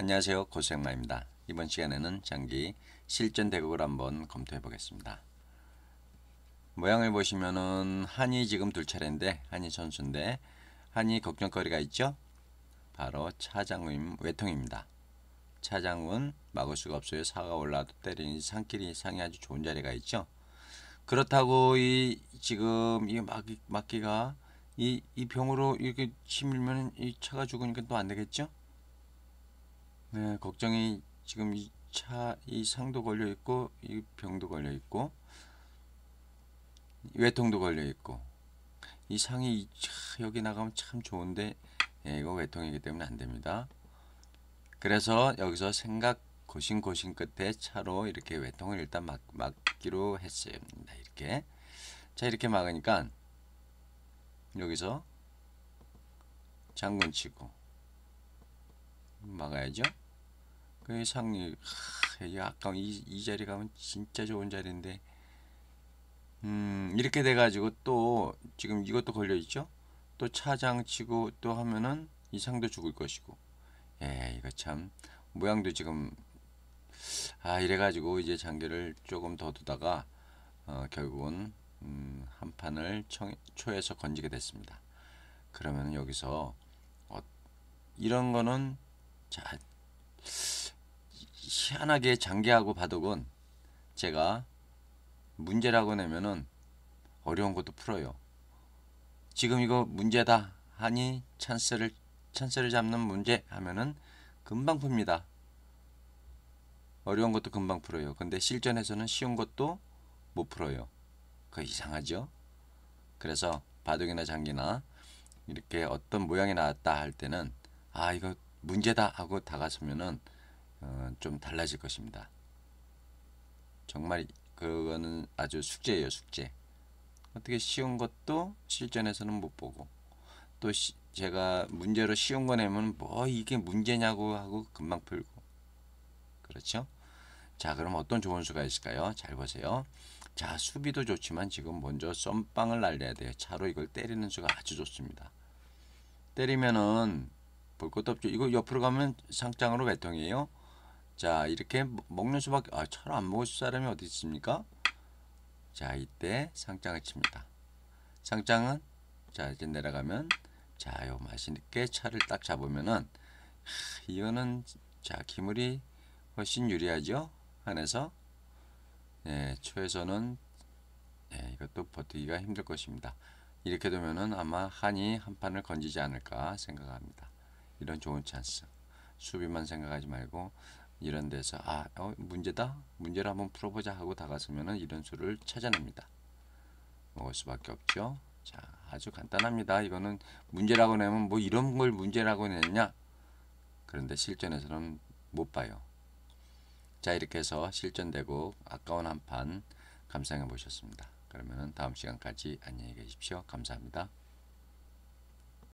안녕하세요. 고생마입니다. 이번 시간에는 장기 실전 대국을 한번 검토해 보겠습니다. 모양을 보시면은 한이 지금 둘 차례인데 한이 선수인데 한이 걱정거리가 있죠? 바로 차장군 외통입니다. 차장군 막을 수가 없어요. 사가 올라도 때리는 산길이 상이 아주 좋은 자리가 있죠. 그렇다고 이 지금 이 막기 막기가 이 이 병으로 이렇게 치밀면 이 차가 죽으니까 또 안 되겠죠? 네, 걱정이 지금 이 차, 이 상도 걸려 있고, 이 병도 걸려 있고, 외통도 걸려 있고, 이 상이 차, 여기 나가면 참 좋은데, 예, 이거 외통이기 때문에 안 됩니다. 그래서 여기서 생각 고신고신 끝에 차로 이렇게 외통을 일단 막, 막기로 했어요. 이렇게. 자, 이렇게 막으니까, 여기서 장군 치고, 막아야죠. 그 상류 아까 이, 이 자리 가면 진짜 좋은 자리인데 음 이렇게 돼 가지고 또 지금 이것도 걸려 있죠 또 차장 치고 또 하면은 이 상도 죽을 것이고 예 이거 참 모양도 지금 아 이래 가지고 이제 장기를 조금 더 두다가 어, 결국은 음, 한 판을 청, 초에서 건지게 됐습니다 그러면 여기서 어, 이런 거는 자 희한하게 장기하고 바둑은 제가 문제라고 내면은 어려운 것도 풀어요. 지금 이거 문제다 하니 찬스를 찬스를 잡는 문제 하면은 금방 풉니다. 어려운 것도 금방 풀어요. 근데 실전에서는 쉬운 것도 못 풀어요. 그 이상하죠? 그래서 바둑이나 장기나 이렇게 어떤 모양이 나왔다 할 때는 아 이거 문제다 하고 다가서면은 어, 좀 달라질 것입니다. 정말 그거는 아주 숙제예요, 숙제. 어떻게 쉬운 것도 실전에서는 못 보고 또 시, 제가 문제로 쉬운 거 내면 뭐 이게 문제냐고 하고 금방 풀고 그렇죠? 자 그럼 어떤 좋은 수가 있을까요? 잘 보세요. 자 수비도 좋지만 지금 먼저 썸빵을 날려야 돼요. 차로 이걸 때리는 수가 아주 좋습니다. 때리면은 볼 것도 없죠. 이거 옆으로 가면 상장으로 배통이에요. 자 이렇게 뭐, 먹는 수밖에 아, 차철안 먹을 사람이 어디 있습니까? 자 이때 상장을 칩니다. 상장은 자 이제 내려가면 자 요 맛있게 차를 딱 잡으면은 하, 이거는 자 기물이 훨씬 유리하죠 한에서 예 초에서는 예, 이것도 버티기가 힘들 것입니다. 이렇게 되면은 아마 한이 한 판을 건지지 않을까 생각합니다. 이런 좋은 찬스 수비만 생각하지 말고 이런 데서 아 어, 문제다 문제를 한번 풀어보자 하고 다가서면은 이런 수를 찾아냅니다. 먹을 수밖에 없죠. 자 아주 간단합니다. 이거는 문제라고 내면 뭐 이런 걸 문제라고 내냐 그런데 실전에서는 못 봐요. 자 이렇게 해서 실전되고 아까운 한 판 감상해 보셨습니다. 그러면 다음 시간까지 안녕히 계십시오. 감사합니다.